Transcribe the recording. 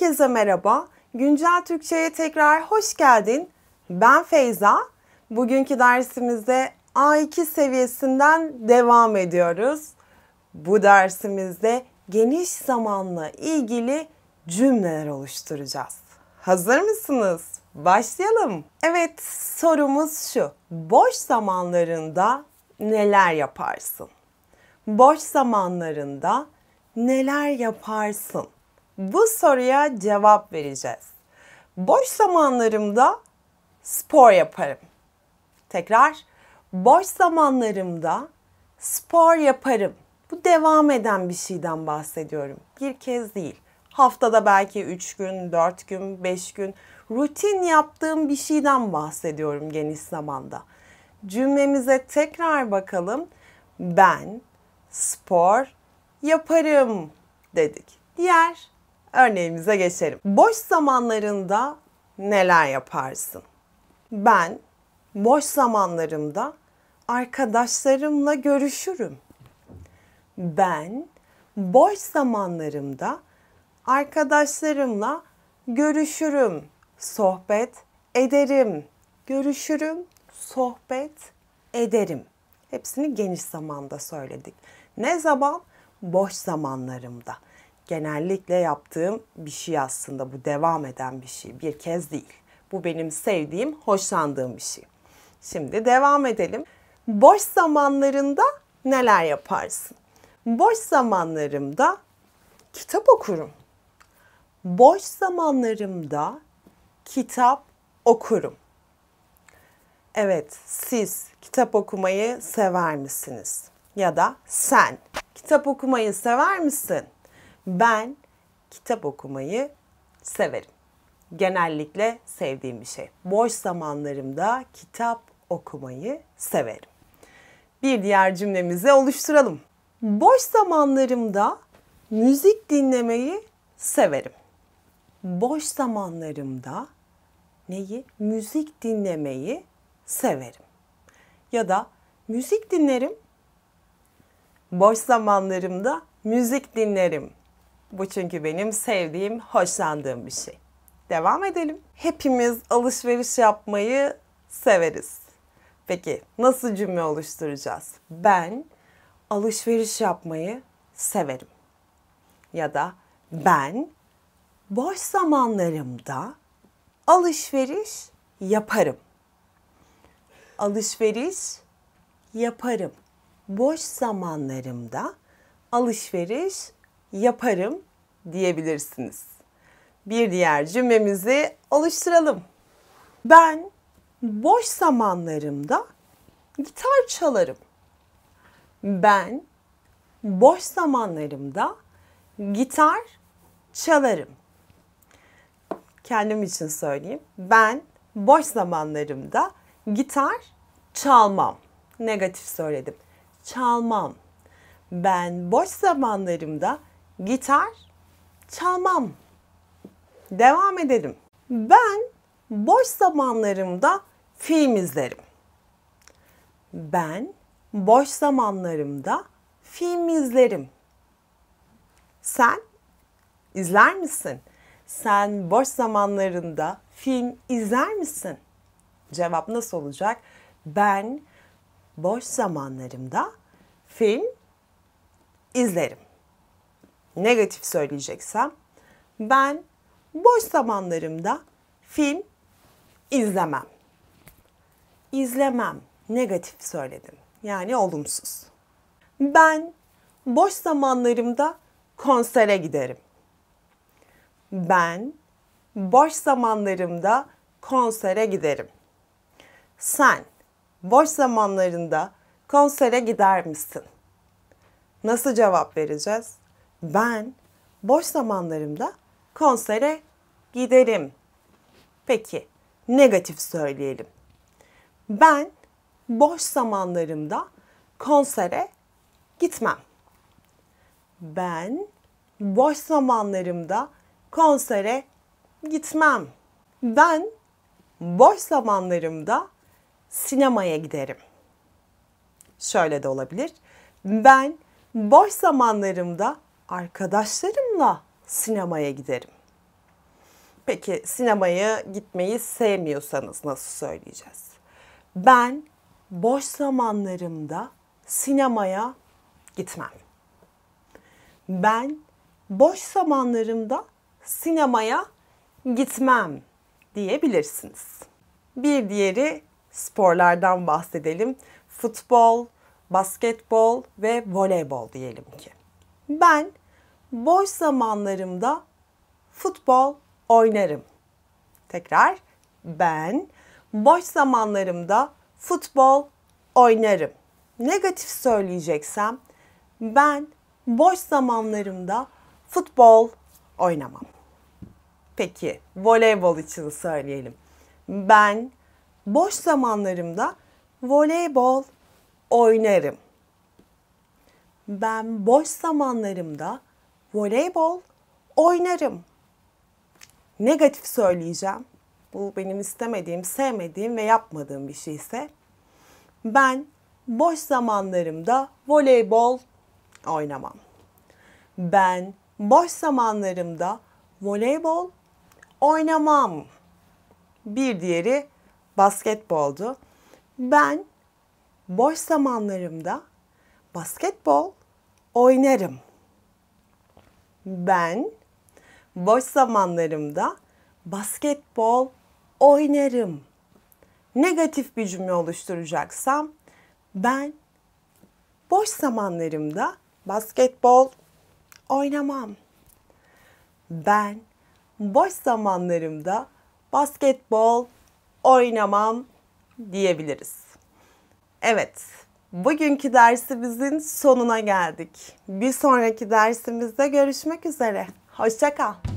Herkese merhaba. Güncel Türkçe'ye tekrar hoş geldin. Ben Feyza. Bugünkü dersimizde A2 seviyesinden devam ediyoruz. Bu dersimizde geniş zamanla ilgili cümleler oluşturacağız. Hazır mısınız? Başlayalım. Evet, sorumuz şu. Boş zamanlarında neler yaparsın? Boş zamanlarında neler yaparsın? Bu soruya cevap vereceğiz. Boş zamanlarımda spor yaparım. Tekrar boş zamanlarımda spor yaparım. Bu devam eden bir şeyden bahsediyorum. Bir kez değil. Haftada belki 3 gün, 4 gün, 5 gün rutin yaptığım bir şeyden bahsediyorum geniş zamanda. Cümlemize tekrar bakalım. Ben spor yaparım dedik. Diğer Örneğimize geçelim. Boş zamanlarında neler yaparsın? Ben boş zamanlarımda arkadaşlarımla görüşürüm. Ben boş zamanlarımda arkadaşlarımla görüşürüm, sohbet ederim. Görüşürüm, sohbet ederim. Hepsini geniş zamanda söyledik. Ne zaman? Boş zamanlarımda genellikle yaptığım bir şey aslında bu devam eden bir şey bir kez değil. Bu benim sevdiğim, hoşlandığım bir şey. Şimdi devam edelim. Boş zamanlarında neler yaparsın? Boş zamanlarımda kitap okurum. Boş zamanlarımda kitap okurum. Evet, siz kitap okumayı sever misiniz? Ya da sen kitap okumayı sever misin? Ben kitap okumayı severim. Genellikle sevdiğim bir şey. Boş zamanlarımda kitap okumayı severim. Bir diğer cümlemizi oluşturalım. Boş zamanlarımda müzik dinlemeyi severim. Boş zamanlarımda neyi? Müzik dinlemeyi severim. Ya da müzik dinlerim. Boş zamanlarımda müzik dinlerim bu çünkü benim sevdiğim, hoşlandığım bir şey. Devam edelim. Hepimiz alışveriş yapmayı severiz. Peki nasıl cümle oluşturacağız? Ben alışveriş yapmayı severim. Ya da ben boş zamanlarımda alışveriş yaparım. Alışveriş yaparım. Boş zamanlarımda alışveriş yaparım diyebilirsiniz. Bir diğer cümlemizi oluşturalım. Ben boş zamanlarımda gitar çalarım. Ben boş zamanlarımda gitar çalarım. Kendim için söyleyeyim. Ben boş zamanlarımda gitar çalmam. Negatif söyledim. Çalmam. Ben boş zamanlarımda gitar çalmam. Devam edelim. Ben boş zamanlarımda film izlerim. Ben boş zamanlarımda film izlerim. Sen izler misin? Sen boş zamanlarında film izler misin? Cevap nasıl olacak? Ben boş zamanlarımda film izlerim negatif söyleyeceksem ben boş zamanlarımda film izlemem. İzlemem negatif söyledim. Yani olumsuz. Ben boş zamanlarımda konsere giderim. Ben boş zamanlarımda konsere giderim. Sen boş zamanlarında konsere gider misin? Nasıl cevap vereceğiz? Ben boş zamanlarımda konsere giderim. Peki negatif söyleyelim. Ben boş zamanlarımda konsere gitmem. Ben boş zamanlarımda konsere gitmem. Ben boş zamanlarımda sinemaya giderim. Şöyle de olabilir. Ben boş zamanlarımda arkadaşlarımla sinemaya giderim. Peki sinemaya gitmeyi sevmiyorsanız nasıl söyleyeceğiz? Ben boş zamanlarımda sinemaya gitmem. Ben boş zamanlarımda sinemaya gitmem diyebilirsiniz. Bir diğeri sporlardan bahsedelim. Futbol, basketbol ve voleybol diyelim ki. Ben boş zamanlarımda futbol oynarım. Tekrar ben boş zamanlarımda futbol oynarım. Negatif söyleyeceksem ben boş zamanlarımda futbol oynamam. Peki voleybol için söyleyelim. Ben boş zamanlarımda voleybol oynarım. Ben boş zamanlarımda voleybol oynarım. Negatif söyleyeceğim. Bu benim istemediğim, sevmediğim ve yapmadığım bir şey ise ben boş zamanlarımda voleybol oynamam. Ben boş zamanlarımda voleybol oynamam. Bir diğeri basketboldu. Ben boş zamanlarımda basketbol oynarım ben boş zamanlarımda basketbol oynarım. Negatif bir cümle oluşturacaksam ben boş zamanlarımda basketbol oynamam. Ben boş zamanlarımda basketbol oynamam diyebiliriz. Evet, Bugünkü dersimizin sonuna geldik. Bir sonraki dersimizde görüşmek üzere. Hoşçakal.